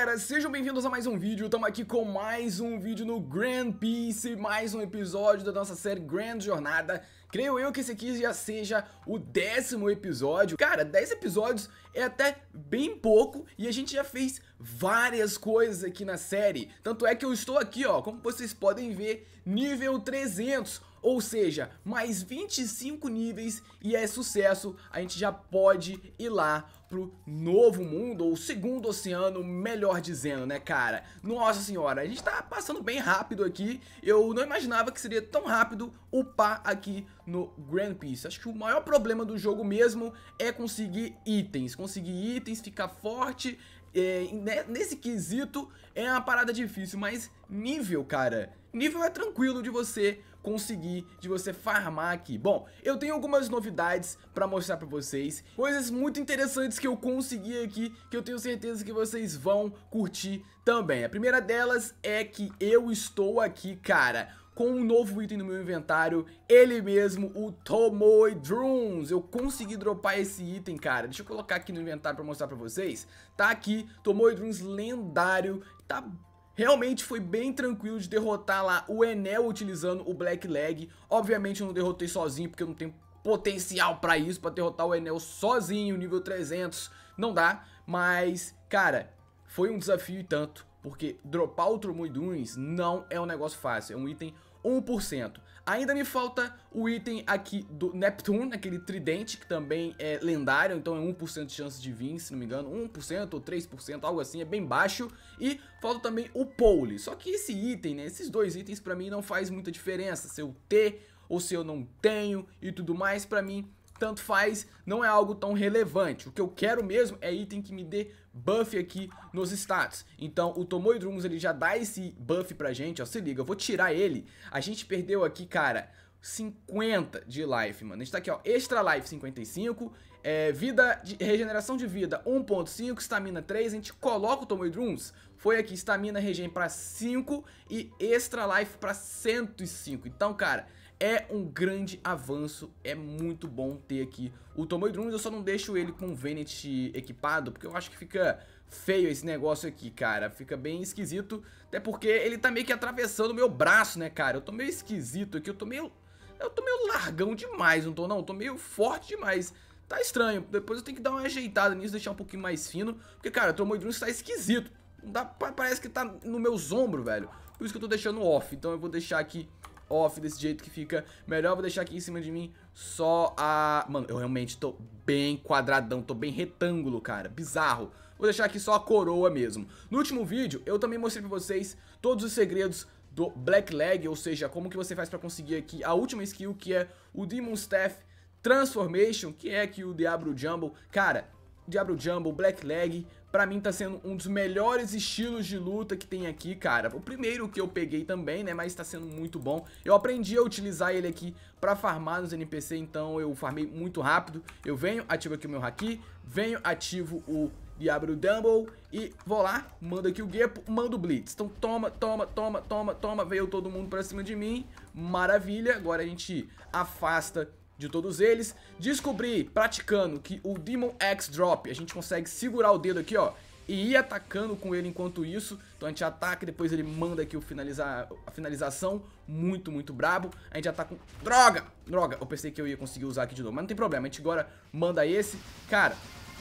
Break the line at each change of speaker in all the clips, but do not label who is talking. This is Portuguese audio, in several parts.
galera, sejam bem-vindos a mais um vídeo, estamos aqui com mais um vídeo no Grand Peace, mais um episódio da nossa série Grand Jornada Creio eu que esse aqui já seja o décimo episódio. Cara, 10 episódios é até bem pouco e a gente já fez várias coisas aqui na série. Tanto é que eu estou aqui, ó, como vocês podem ver, nível 300. Ou seja, mais 25 níveis e é sucesso, a gente já pode ir lá pro novo mundo, ou segundo oceano, melhor dizendo, né, cara? Nossa senhora, a gente tá passando bem rápido aqui. Eu não imaginava que seria tão rápido upar aqui no Grand Peace. Acho que o maior problema do jogo mesmo é conseguir itens. Conseguir itens, ficar forte. É, né, nesse quesito é uma parada difícil, mas nível, cara, nível é tranquilo de você conseguir, de você farmar aqui. Bom, eu tenho algumas novidades pra mostrar pra vocês, coisas muito interessantes que eu consegui aqui, que eu tenho certeza que vocês vão curtir também. A primeira delas é que eu estou aqui, cara, com um novo item no meu inventário, ele mesmo, o Tomoy Drones. Eu consegui dropar esse item, cara. Deixa eu colocar aqui no inventário pra mostrar pra vocês. Tá aqui, Tomoy Drones lendário. Tá Realmente foi bem tranquilo de derrotar lá o Enel utilizando o Black Leg. Obviamente eu não derrotei sozinho porque eu não tenho potencial para isso, para derrotar o Enel sozinho, nível 300, não dá. Mas, cara, foi um desafio e tanto, porque dropar o Tromoiduns não é um negócio fácil, é um item 1%. Ainda me falta o item aqui do Neptune, aquele tridente, que também é lendário, então é 1% de chance de vir, se não me engano, 1% ou 3%, algo assim, é bem baixo. E falta também o Pole, só que esse item, né, esses dois itens pra mim não faz muita diferença, se eu ter ou se eu não tenho e tudo mais, pra mim tanto faz, não é algo tão relevante. O que eu quero mesmo é item que me dê buff aqui nos status. Então o Tomoe Drums ele já dá esse buff pra gente, ó, se liga, eu vou tirar ele. A gente perdeu aqui, cara, 50 de life, mano. A gente tá aqui, ó, extra life 55, é, vida de, regeneração de vida 1.5, estamina 3, a gente coloca o Tomoe Drums, foi aqui estamina regen para 5 e extra life para 105. Então, cara, é um grande avanço, é muito bom ter aqui o Tomoe Drums, eu só não deixo ele com o Venet equipado, porque eu acho que fica feio esse negócio aqui, cara, fica bem esquisito, até porque ele tá meio que atravessando o meu braço, né, cara, eu tô meio esquisito aqui, eu tô meio, eu tô meio largão demais, não tô não, eu tô meio forte demais, tá estranho, depois eu tenho que dar uma ajeitada nisso, deixar um pouquinho mais fino, porque, cara, o Tomoe Drums tá esquisito, não dá, parece que tá no meus ombros, velho, por isso que eu tô deixando off, então eu vou deixar aqui off desse jeito que fica. Melhor vou deixar aqui em cima de mim só a... Mano, eu realmente tô bem quadradão, tô bem retângulo, cara. Bizarro. Vou deixar aqui só a coroa mesmo. No último vídeo, eu também mostrei pra vocês todos os segredos do Black Leg, ou seja, como que você faz pra conseguir aqui a última skill, que é o Demon Staff Transformation, que é aqui o Diablo Jumble. Cara, Diablo Jumbo, Black Leg, pra mim tá sendo um dos melhores estilos de luta que tem aqui, cara. O primeiro que eu peguei também, né, mas tá sendo muito bom. Eu aprendi a utilizar ele aqui pra farmar nos NPC, então eu farmei muito rápido. Eu venho, ativo aqui o meu Haki, venho, ativo o Diablo Dumble e vou lá, mando aqui o Gepo, mando o Blitz. Então toma, toma, toma, toma, toma, veio todo mundo pra cima de mim, maravilha. Agora a gente afasta de todos eles. Descobri, praticando, que o Demon X Drop, a gente consegue segurar o dedo aqui, ó, e ir atacando com ele enquanto isso. Então a gente ataca e depois ele manda aqui o finalizar, a finalização. Muito, muito brabo. A gente ataca com... Droga! Droga! Eu pensei que eu ia conseguir usar aqui de novo, mas não tem problema. A gente agora manda esse. Cara,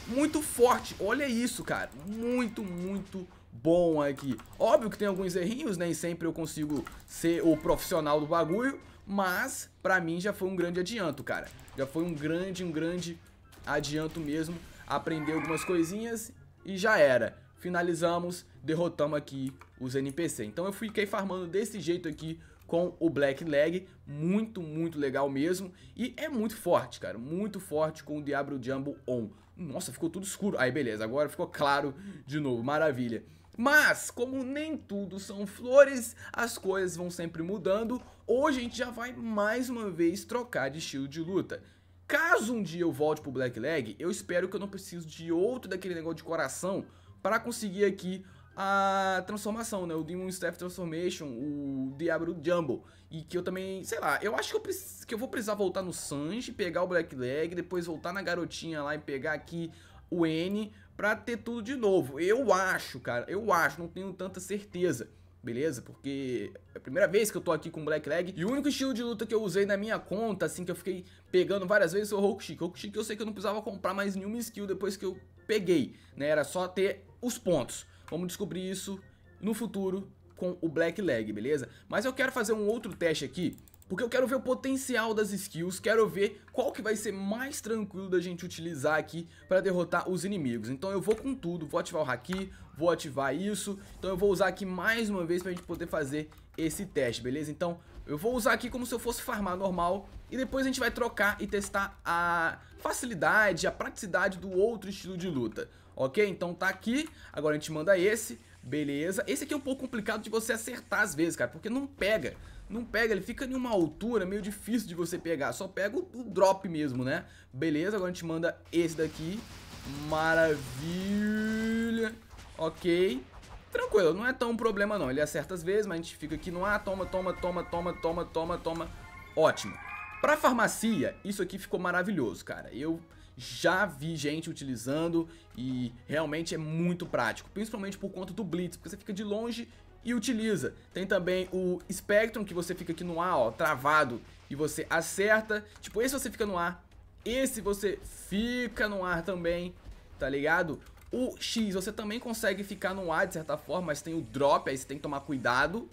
muito forte. Olha isso, cara. Muito, muito bom aqui. Óbvio que tem alguns errinhos, nem né? sempre eu consigo ser o profissional do bagulho, mas pra mim já foi um grande adianto, cara. Já foi um grande, um grande adianto mesmo. Aprender algumas coisinhas e já era. Finalizamos, derrotamos aqui os NPC. Então eu fiquei farmando desse jeito aqui com o Black Leg, muito, muito legal mesmo, e é muito forte, cara, muito forte com o Diablo Jumbo on. Nossa, ficou tudo escuro, aí beleza, agora ficou claro de novo, maravilha. Mas, como nem tudo são flores, as coisas vão sempre mudando. Hoje a gente já vai mais uma vez trocar de estilo de luta. Caso um dia eu volte pro Black Leg, eu espero que eu não precise de outro daquele negócio de coração para conseguir aqui a transformação, né? O Demon Staff Transformation, o Diablo Jumbo. E que eu também, sei lá, eu acho que eu, que eu vou precisar voltar no Sanji, pegar o Black Leg, depois voltar na garotinha lá e pegar aqui o N para ter tudo de novo. Eu acho, cara, eu acho, não tenho tanta certeza. Beleza? Porque é a primeira vez que eu tô aqui com Black Leg E o único estilo de luta que eu usei na minha conta Assim que eu fiquei pegando várias vezes Foi o Hulk Hokushiki eu sei que eu não precisava comprar mais nenhuma skill Depois que eu peguei né? Era só ter os pontos Vamos descobrir isso no futuro com o Black Leg, beleza? Mas eu quero fazer um outro teste aqui porque eu quero ver o potencial das skills, quero ver qual que vai ser mais tranquilo da gente utilizar aqui para derrotar os inimigos. Então eu vou com tudo, vou ativar o Haki, vou ativar isso. Então eu vou usar aqui mais uma vez para a gente poder fazer esse teste, beleza? Então eu vou usar aqui como se eu fosse farmar normal e depois a gente vai trocar e testar a facilidade, a praticidade do outro estilo de luta. Ok? Então tá aqui, agora a gente manda esse, beleza. Esse aqui é um pouco complicado de você acertar às vezes, cara, porque não pega não pega, ele fica em uma altura meio difícil de você pegar, só pega o, o drop mesmo, né? Beleza, agora a gente manda esse daqui, maravilha, ok, tranquilo, não é tão um problema não, ele acerta às vezes, mas a gente fica aqui no ar, ah, toma, toma, toma, toma, toma, toma, toma, ótimo. Pra farmacia, isso aqui ficou maravilhoso, cara, eu já vi gente utilizando e realmente é muito prático, principalmente por conta do Blitz, porque você fica de longe e utiliza. Tem também o Spectrum, que você fica aqui no ar, ó, travado, e você acerta. Tipo, esse você fica no ar, esse você fica no ar também, tá ligado? O X, você também consegue ficar no ar de certa forma, mas tem o drop, aí você tem que tomar cuidado,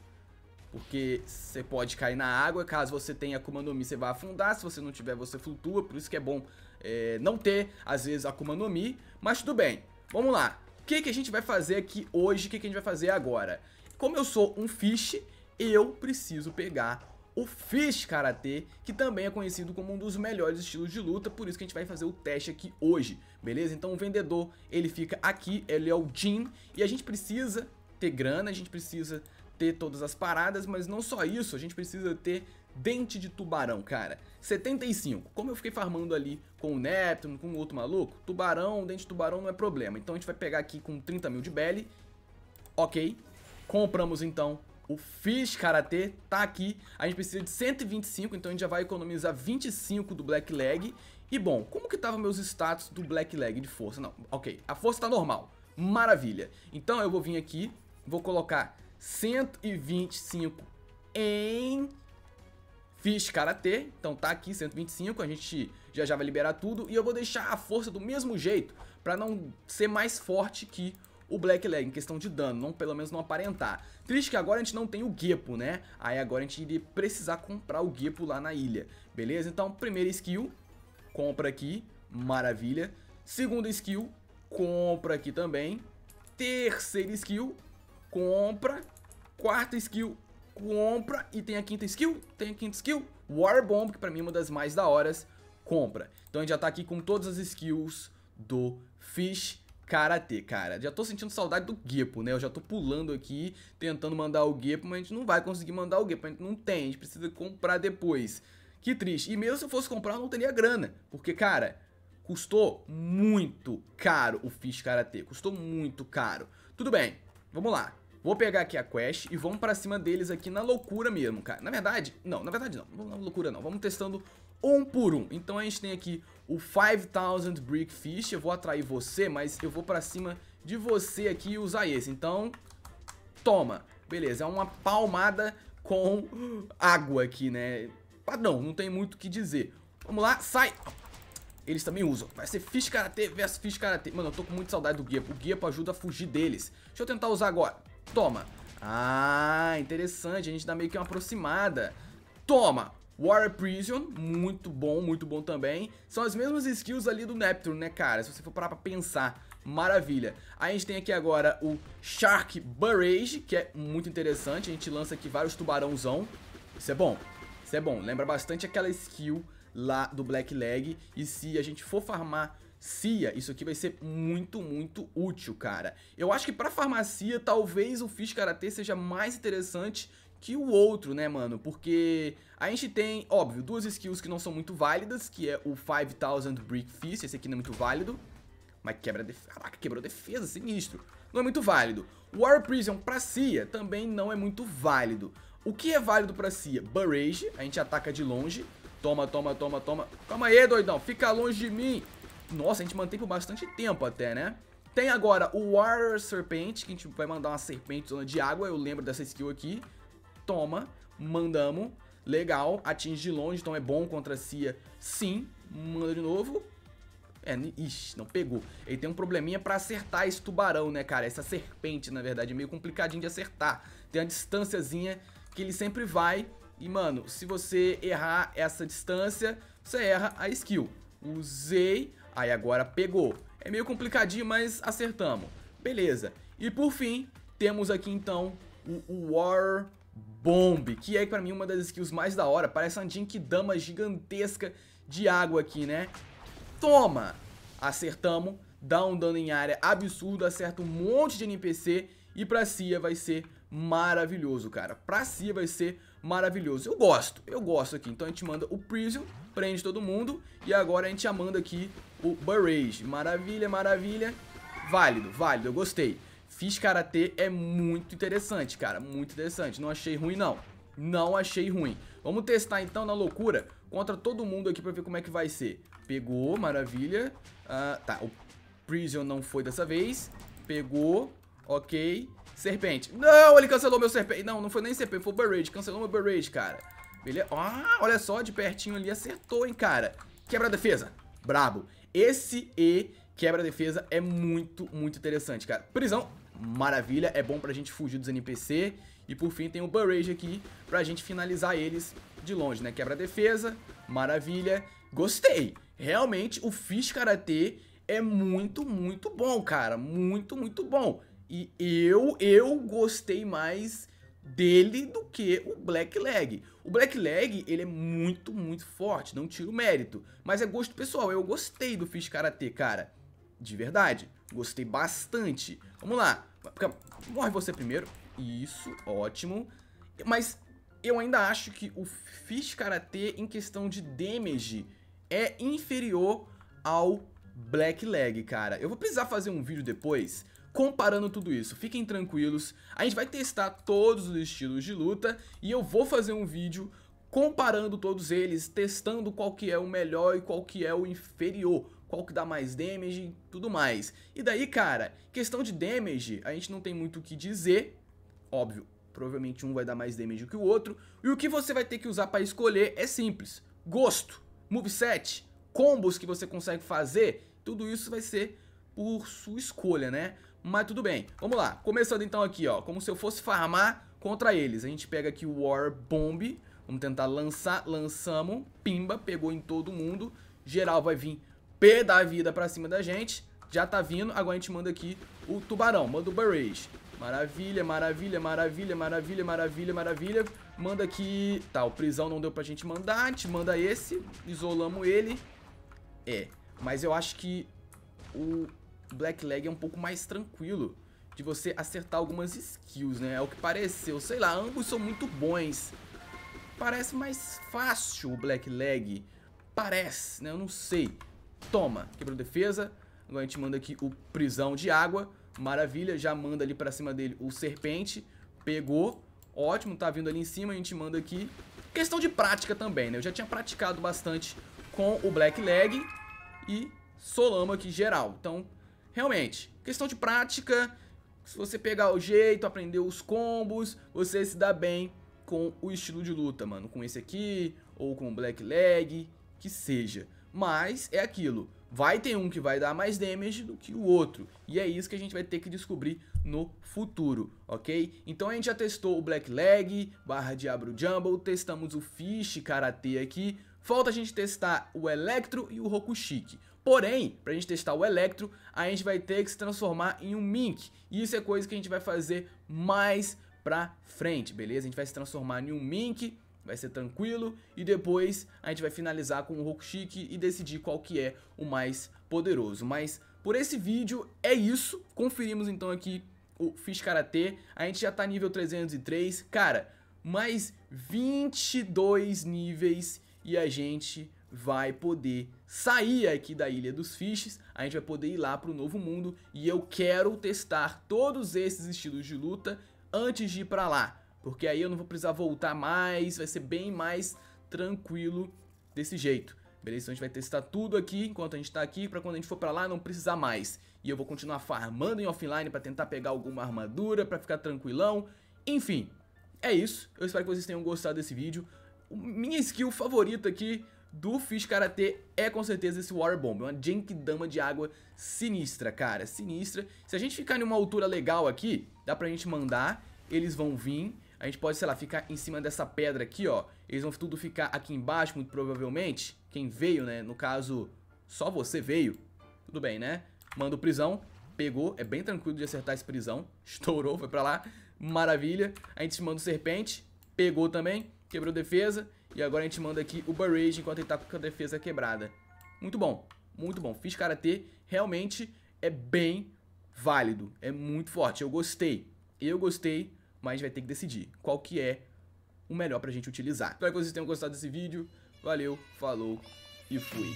porque você pode cair na água, caso você tenha Akuma no Mi, você vai afundar, se você não tiver, você flutua, por isso que é bom é, não ter, às vezes, Akuma no Mi, mas tudo bem, vamos lá. O que, que a gente vai fazer aqui hoje, o que, que a gente vai fazer agora? Como eu sou um Fish, eu preciso pegar o Fish karatê, que também é conhecido como um dos melhores estilos de luta, por isso que a gente vai fazer o teste aqui hoje, beleza? Então o vendedor, ele fica aqui, ele é o Jin, e a gente precisa ter grana, a gente precisa ter todas as paradas, mas não só isso, a gente precisa ter dente de tubarão, cara. 75, como eu fiquei farmando ali com o Neptune, com o outro maluco, tubarão, dente de tubarão não é problema, então a gente vai pegar aqui com 30 mil de belly, ok, Compramos então o Fish Karate, tá aqui. A gente precisa de 125, então a gente já vai economizar 25 do Black Leg. E bom, como que tava meus status do Black Leg de força? Não, ok, a força tá normal. Maravilha. Então eu vou vir aqui, vou colocar 125 em Fish Karate, então tá aqui 125, a gente já já vai liberar tudo e eu vou deixar a força do mesmo jeito para não ser mais forte que o Blackleg em questão de dano, não, pelo menos não aparentar. Triste que agora a gente não tem o Gepo, né? Aí agora a gente iria precisar comprar o Gepo lá na ilha, beleza? Então, primeira skill, compra aqui, maravilha. Segunda skill, compra aqui também. Terceira skill, compra. Quarta skill, compra. E tem a quinta skill, tem a quinta skill, War Bomb, que pra mim é uma das mais da horas, compra. Então a gente já tá aqui com todas as skills do Fish. Karatê, cara. Já tô sentindo saudade do Gepo, né? Eu já tô pulando aqui, tentando mandar o Gepo, mas a gente não vai conseguir mandar o Gepo. A gente não tem, a gente precisa comprar depois. Que triste. E mesmo se eu fosse comprar, eu não teria grana. Porque, cara, custou muito caro o Fish Karatê. Custou muito caro. Tudo bem, vamos lá. Vou pegar aqui a quest e vamos pra cima deles aqui na loucura mesmo, cara. Na verdade, não, na verdade não. Na loucura não. Vamos testando um por um. Então a gente tem aqui o 5000 Brick Fish. Eu vou atrair você, mas eu vou pra cima de você aqui e usar esse. Então, toma. Beleza, é uma palmada com água aqui, né? Padrão, não tem muito o que dizer. Vamos lá, sai! Eles também usam. Vai ser Fish Karate versus Fish Karate. Mano, eu tô com muita saudade do Guia. O Guia ajuda a fugir deles. Deixa eu tentar usar agora. Toma. Ah, interessante. A gente dá meio que uma aproximada. Toma. War Prison, muito bom, muito bom também. São as mesmas skills ali do Neptune, né, cara? Se você for parar pra pensar. Maravilha. A gente tem aqui agora o Shark Barrage, que é muito interessante. A gente lança aqui vários tubarãozão. Isso é bom. Isso é bom. Lembra bastante aquela skill lá do Black Leg. E se a gente for farmar Cia, isso aqui vai ser muito, muito útil, cara. Eu acho que pra farmacia, talvez o Fish Karate seja mais interessante que o outro, né, mano? Porque a gente tem, óbvio, duas skills que não são muito válidas, que é o 5000 Brick Fist, esse aqui não é muito válido. Mas quebra defesa, caraca, quebrou defesa, sinistro. Não é muito válido. War Prison pra Cia também não é muito válido. O que é válido pra Cia? Barrage, a gente ataca de longe. Toma, toma, toma, toma. Calma aí, doidão, fica longe de mim. Nossa, a gente mantém por bastante tempo até, né? Tem agora o Water Serpent, que a gente vai mandar uma serpente zona de água, eu lembro dessa skill aqui. Toma, mandamos, legal, atinge de longe, então é bom contra a Cia, sim, manda de novo. É, ixi, não pegou. Ele tem um probleminha pra acertar esse tubarão, né, cara? Essa serpente, na verdade, é meio complicadinho de acertar. Tem uma distânciazinha que ele sempre vai. E, mano, se você errar essa distância, você erra a skill. Usei, Aí agora pegou. É meio complicadinho, mas acertamos. Beleza. E por fim, temos aqui então o War Bomb, que é pra mim uma das skills mais da hora. Parece uma dama gigantesca de água aqui, né? Toma! Acertamos. Dá um dano em área absurdo, acerta um monte de NPC. E pra Cia vai ser maravilhoso, cara. Pra Cia vai ser maravilhoso. Eu gosto, eu gosto aqui. Então a gente manda o Prison, prende todo mundo. E agora a gente já manda aqui o Maravilha, maravilha. Válido, válido, eu gostei. Fiz Karatê é muito interessante, cara. Muito interessante. Não achei ruim, não. Não achei ruim. Vamos testar, então, na loucura, contra todo mundo aqui pra ver como é que vai ser. Pegou, maravilha. Uh, tá, o Prison não foi dessa vez. Pegou, ok. Serpente. Não, ele cancelou meu serpente. Não, não foi nem serpente, foi o Cancelou meu Burrage, cara. Beleza? Ah, olha só, de pertinho ali acertou, hein, cara. Quebra a defesa. Brabo. Esse E quebra-defesa é muito, muito interessante, cara. Prisão, maravilha, é bom pra gente fugir dos NPC. E por fim tem o Burrage aqui pra gente finalizar eles de longe, né? Quebra-defesa, maravilha, gostei. Realmente o Fish Karate é muito, muito bom, cara. Muito, muito bom. E eu, eu gostei mais dele do que o Black Leg. O Black Leg, ele é muito, muito forte, não tiro mérito. Mas é gosto pessoal, eu gostei do Fish Karate, cara. De verdade, gostei bastante. Vamos lá. Morre você primeiro. Isso, ótimo. Mas eu ainda acho que o Fish Karate, em questão de damage, é inferior ao Black Leg, cara. Eu vou precisar fazer um vídeo depois comparando tudo isso. Fiquem tranquilos, a gente vai testar todos os estilos de luta e eu vou fazer um vídeo comparando todos eles, testando qual que é o melhor e qual que é o inferior, qual que dá mais damage e tudo mais. E daí, cara, questão de damage, a gente não tem muito o que dizer, óbvio, provavelmente um vai dar mais damage que o outro, e o que você vai ter que usar para escolher é simples, gosto, moveset, combos que você consegue fazer, tudo isso vai ser por sua escolha, né? mas tudo bem. Vamos lá, começando então aqui, ó, como se eu fosse farmar contra eles. A gente pega aqui o War Bomb, vamos tentar lançar, lançamos, pimba, pegou em todo mundo. Geral vai vir P da vida pra cima da gente, já tá vindo, agora a gente manda aqui o Tubarão, manda o Barrage. Maravilha, maravilha, maravilha, maravilha, maravilha, maravilha. Manda aqui... Tá, o prisão não deu pra gente mandar. A gente manda esse. Isolamos ele. É. Mas eu acho que o Black Leg é um pouco mais tranquilo de você acertar algumas skills, né? É o que pareceu. Sei lá, ambos são muito bons. Parece mais fácil o Black Leg. Parece, né? Eu não sei. Toma, quebrou defesa. Agora a gente manda aqui o Prisão de Água. Maravilha, já manda ali pra cima dele o Serpente. Pegou. Ótimo, tá vindo ali em cima, a gente manda aqui. Questão de prática também, né? Eu já tinha praticado bastante com o Black Leg e Solama aqui geral. Então, realmente, questão de prática, se você pegar o jeito, aprender os combos, você se dá bem com o estilo de luta, mano. Com esse aqui, ou com o Black Leg, que seja. Mas é aquilo, vai ter um que vai dar mais damage do que o outro. E é isso que a gente vai ter que descobrir no futuro, ok? Então a gente já testou o Black Leg, barra Diablo Jumble, testamos o Fish Karate aqui. Falta a gente testar o Electro e o Rokushiki. Porém, para a gente testar o Electro, a gente vai ter que se transformar em um Mink. E isso é coisa que a gente vai fazer mais pra frente, beleza? A gente vai se transformar em um Mink, vai ser tranquilo. E depois a gente vai finalizar com o um Rokushiki e decidir qual que é o mais poderoso. Mas por esse vídeo é isso. Conferimos então aqui o Fiz Karatê. A gente já tá nível 303. Cara, mais 22 níveis e a gente vai poder sair aqui da Ilha dos Fishes, a gente vai poder ir lá para o Novo Mundo e eu quero testar todos esses estilos de luta antes de ir para lá, porque aí eu não vou precisar voltar mais, vai ser bem mais tranquilo desse jeito. Beleza? Então a gente vai testar tudo aqui enquanto a gente tá aqui, pra quando a gente for pra lá não precisar mais. E eu vou continuar farmando em offline pra tentar pegar alguma armadura, pra ficar tranquilão. Enfim, é isso. Eu espero que vocês tenham gostado desse vídeo. Minha skill favorita aqui do Fish Karate é com certeza esse Water Bomb. é Uma dama de água sinistra, cara. Sinistra. Se a gente ficar em uma altura legal aqui, dá pra gente mandar. Eles vão vir. A gente pode, sei lá, ficar em cima dessa pedra aqui, ó. Eles vão tudo ficar aqui embaixo, muito provavelmente. Quem veio, né? No caso, só você veio. Tudo bem, né? Manda o prisão. Pegou. É bem tranquilo de acertar esse prisão. Estourou, foi pra lá. Maravilha. A gente manda o serpente. Pegou também. Quebrou defesa. E agora a gente manda aqui o Barrage enquanto ele tá com a defesa quebrada. Muito bom, muito bom. Fiz Karatê, realmente é bem válido, é muito forte. Eu gostei, eu gostei, mas vai ter que decidir qual que é o melhor pra gente utilizar. Espero que vocês tenham gostado desse vídeo. Valeu, falou e fui.